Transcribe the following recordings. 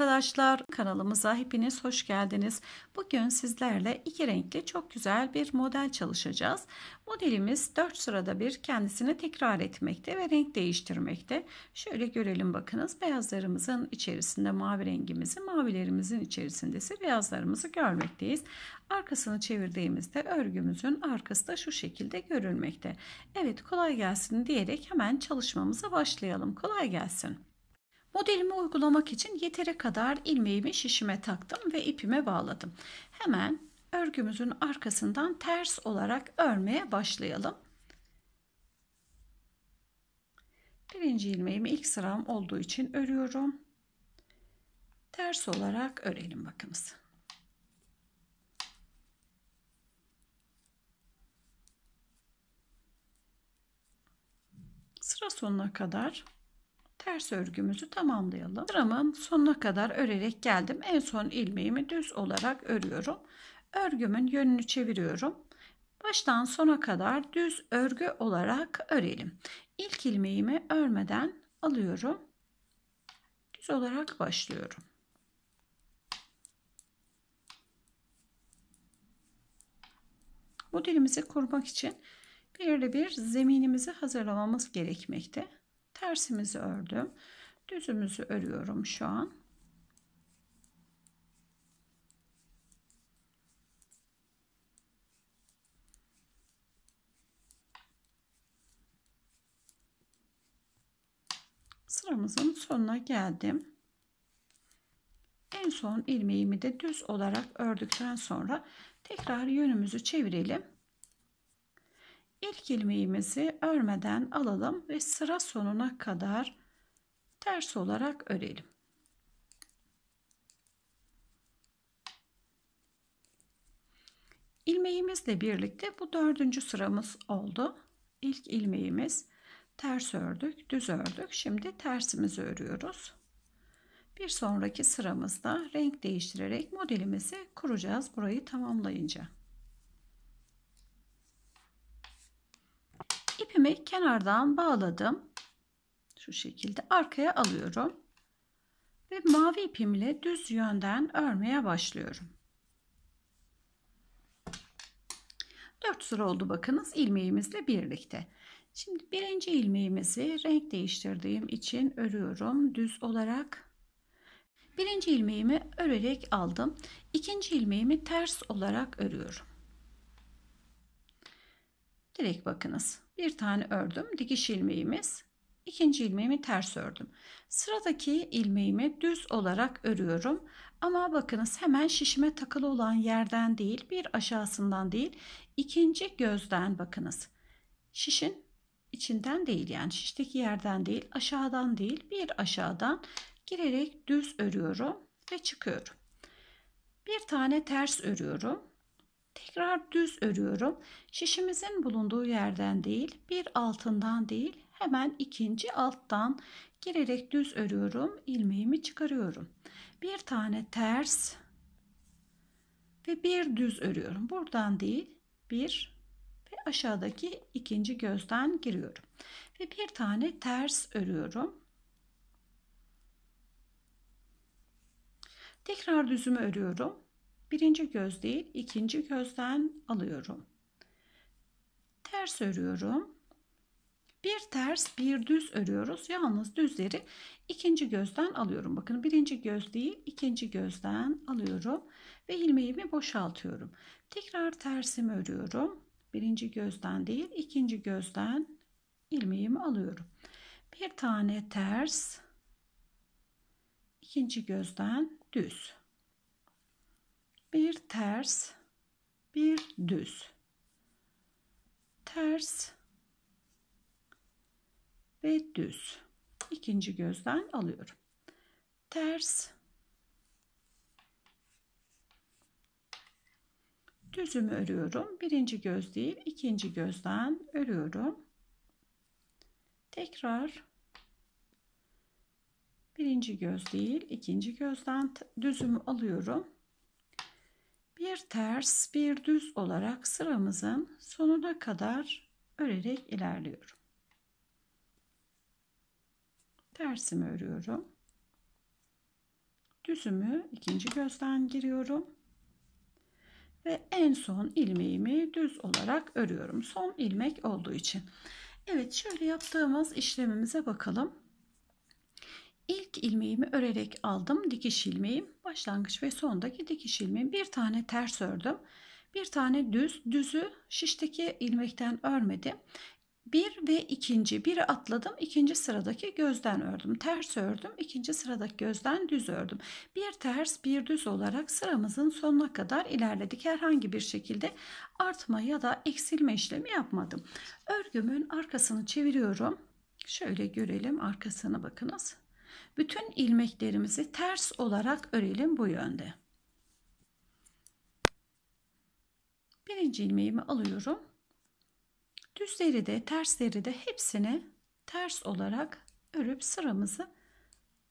arkadaşlar kanalımıza hepiniz hoş geldiniz. Bugün sizlerle iki renkli çok güzel bir model çalışacağız. Modelimiz 4 sırada bir kendisini tekrar etmekte ve renk değiştirmekte. Şöyle görelim bakınız beyazlarımızın içerisinde mavi rengimizi mavilerimizin içerisinde ise beyazlarımızı görmekteyiz. Arkasını çevirdiğimizde örgümüzün arkası da şu şekilde görülmekte. Evet kolay gelsin diyerek hemen çalışmamıza başlayalım. Kolay gelsin. Modelimi uygulamak için yeteri kadar ilmeğimi şişime taktım ve ipime bağladım. Hemen örgümüzün arkasından ters olarak örmeye başlayalım. Birinci ilmeğimi ilk sıram olduğu için örüyorum. Ters olarak örelim bakınız. Sıra sonuna kadar ters örgümüzü tamamlayalım. Sıramın sonuna kadar örerek geldim. En son ilmeğimi düz olarak örüyorum. Örgümün yönünü çeviriyorum. Baştan sona kadar düz örgü olarak örelim. İlk ilmeğimi örmeden alıyorum. Düz olarak başlıyorum. Modelimizi kurmak için belirli bir zeminimizi hazırlamamız gerekmekte tersimizi ördüm. Düzümüzü örüyorum şu an. sıramızın sonuna geldim. En son ilmeğimi de düz olarak ördükten sonra tekrar yönümüzü çevirelim. İlk ilmeğimizi örmeden alalım ve sıra sonuna kadar ters olarak örelim. İlmeğimizle birlikte bu dördüncü sıramız oldu. İlk ilmeğimiz ters ördük, düz ördük. Şimdi tersimizi örüyoruz. Bir sonraki sıramızda renk değiştirerek modelimizi kuracağız burayı tamamlayınca. ipimi kenardan bağladım. Şu şekilde arkaya alıyorum. Ve mavi ipimle düz yönden örmeye başlıyorum. 4 sıra oldu bakınız ilmeğimizle birlikte. Şimdi birinci ilmeğimizi renk değiştirdiğim için örüyorum düz olarak. Birinci ilmeğimi örerek aldım. İkinci ilmeğimi ters olarak örüyorum. Direkt bakınız bir tane ördüm dikiş ilmeğimiz ikinci ilmeğimi ters ördüm sıradaki ilmeğimi düz olarak örüyorum ama bakınız hemen şişime takılı olan yerden değil bir aşağısından değil ikinci gözden bakınız şişin içinden değil yani şişteki yerden değil aşağıdan değil bir aşağıdan girerek düz örüyorum ve çıkıyorum bir tane ters örüyorum Tekrar düz örüyorum. Şişimizin bulunduğu yerden değil, bir altından değil, hemen ikinci alttan girerek düz örüyorum. ilmeğimi çıkarıyorum. Bir tane ters ve bir düz örüyorum. Buradan değil, bir ve aşağıdaki ikinci gözden giriyorum. Ve bir tane ters örüyorum. Tekrar düzümü örüyorum birinci göz değil ikinci gözden alıyorum. Ters örüyorum. Bir ters bir düz örüyoruz. Yalnız düzleri ikinci gözden alıyorum. Bakın birinci göz değil ikinci gözden alıyorum. Ve ilmeğimi boşaltıyorum. Tekrar tersimi örüyorum. Birinci gözden değil ikinci gözden ilmeğimi alıyorum. Bir tane ters ikinci gözden düz bir ters bir düz ters ve düz ikinci gözden alıyorum ters düzümü örüyorum birinci göz değil ikinci gözden örüyorum tekrar birinci göz değil ikinci gözden düzümü alıyorum bir ters bir düz olarak sıramızın sonuna kadar örerek ilerliyorum. Tersimi örüyorum. Düzümü ikinci gözden giriyorum. Ve en son ilmeğimi düz olarak örüyorum. Son ilmek olduğu için. Evet şöyle yaptığımız işlemimize bakalım. İlk ilmeğimi örerek aldım. Dikiş ilmeğim. Başlangıç ve sondaki dikiş ilmeğim. Bir tane ters ördüm. Bir tane düz. Düzü şişteki ilmekten örmedim. Bir ve ikinci. Biri atladım. ikinci sıradaki gözden ördüm. Ters ördüm. ikinci sıradaki gözden düz ördüm. Bir ters bir düz olarak sıramızın sonuna kadar ilerledik. Herhangi bir şekilde artma ya da eksilme işlemi yapmadım. Örgümün arkasını çeviriyorum. Şöyle görelim arkasını bakınız. Bütün ilmeklerimizi ters olarak örelim bu yönde. Birinci ilmeğimi alıyorum. Düzleri de tersleri de hepsini ters olarak örüp sıramızı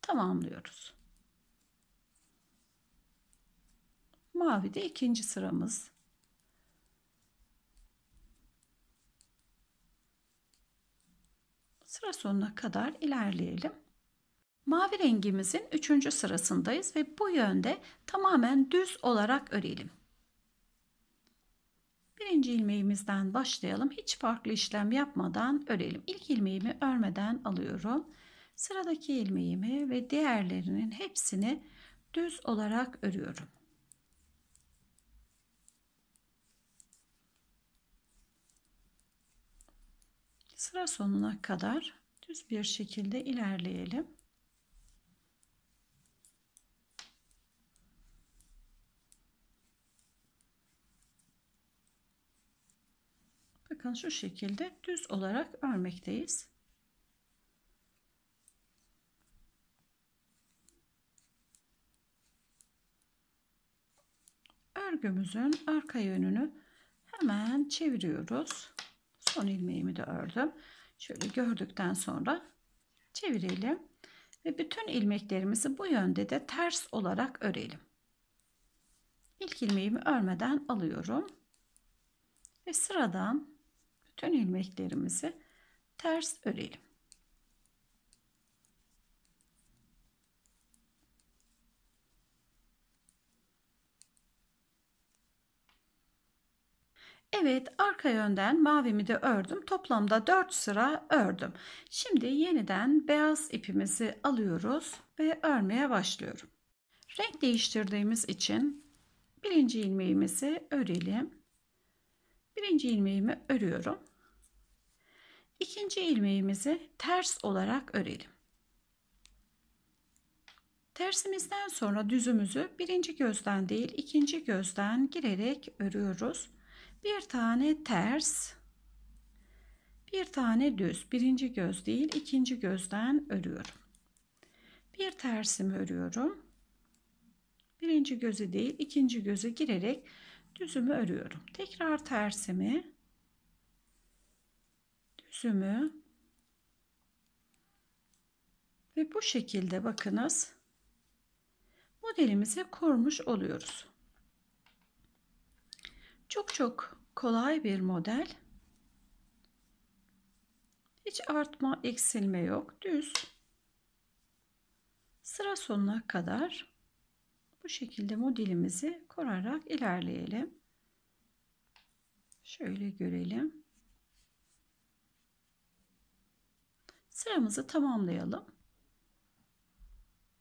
tamamlıyoruz. Mavi de ikinci sıramız. Sıra sonuna kadar ilerleyelim. Mavi rengimizin 3. sırasındayız ve bu yönde tamamen düz olarak örelim. Birinci ilmeğimizden başlayalım. Hiç farklı işlem yapmadan örelim. İlk ilmeğimi örmeden alıyorum. Sıradaki ilmeğimi ve diğerlerinin hepsini düz olarak örüyorum. Sıra sonuna kadar düz bir şekilde ilerleyelim. bakın şu şekilde düz olarak örmekteyiz. Örgümüzün arka yönünü hemen çeviriyoruz. Son ilmeğimi de ördüm. Şöyle gördükten sonra çevirelim ve bütün ilmeklerimizi bu yönde de ters olarak örelim. İlk ilmeğimi örmeden alıyorum ve sıradan bütün ilmeklerimizi ters örelim. Evet arka yönden mavimi de ördüm. Toplamda 4 sıra ördüm. Şimdi yeniden beyaz ipimizi alıyoruz ve örmeye başlıyorum. Renk değiştirdiğimiz için birinci ilmeğimizi örelim. Birinci ilmeğimi örüyorum. İkinci ilmeğimizi ters olarak örelim. Tersimizden sonra düzümüzü birinci gözden değil ikinci gözden girerek örüyoruz. Bir tane ters, bir tane düz. Birinci göz değil ikinci gözden örüyorum. Bir tersimi örüyorum. Birinci gözü değil ikinci göze girerek düzümü örüyorum. Tekrar tersimi üzümü ve bu şekilde bakınız modelimizi kurmuş oluyoruz. Çok çok kolay bir model. Hiç artma eksilme yok. Düz. Sıra sonuna kadar bu şekilde modelimizi korarak ilerleyelim. Şöyle görelim. sıramızı tamamlayalım.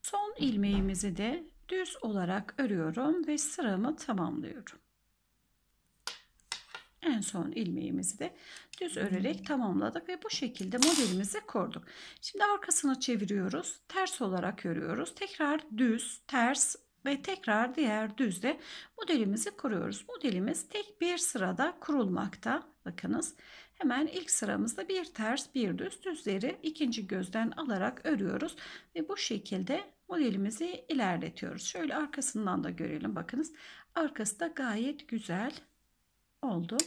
Son ilmeğimizi de düz olarak örüyorum ve sıramı tamamlıyorum. En son ilmeğimizi de düz örerek tamamladık ve bu şekilde modelimizi kurduk. Şimdi arkasını çeviriyoruz. Ters olarak örüyoruz. Tekrar düz, ters ve tekrar diğer düzde modelimizi kuruyoruz. Modelimiz tek bir sırada kurulmakta. Bakınız hemen ilk sıramızda bir ters bir düz düzleri ikinci gözden alarak örüyoruz ve bu şekilde modelimizi ilerletiyoruz. Şöyle arkasından da görelim bakınız. Arkası da gayet güzel oldu.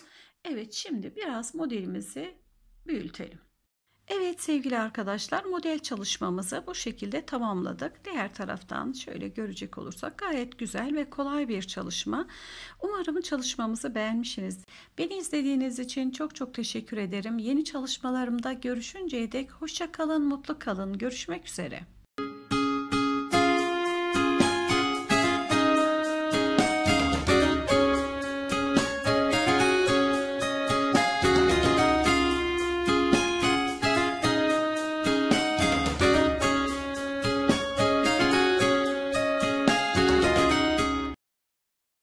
Evet şimdi biraz modelimizi büyütelim. Evet sevgili arkadaşlar model çalışmamızı bu şekilde tamamladık. Diğer taraftan şöyle görecek olursak gayet güzel ve kolay bir çalışma. Umarım çalışmamızı beğenmişsiniz. Beni izlediğiniz için çok çok teşekkür ederim. Yeni çalışmalarımda görüşünceye dek hoşça kalın, mutlu kalın. Görüşmek üzere.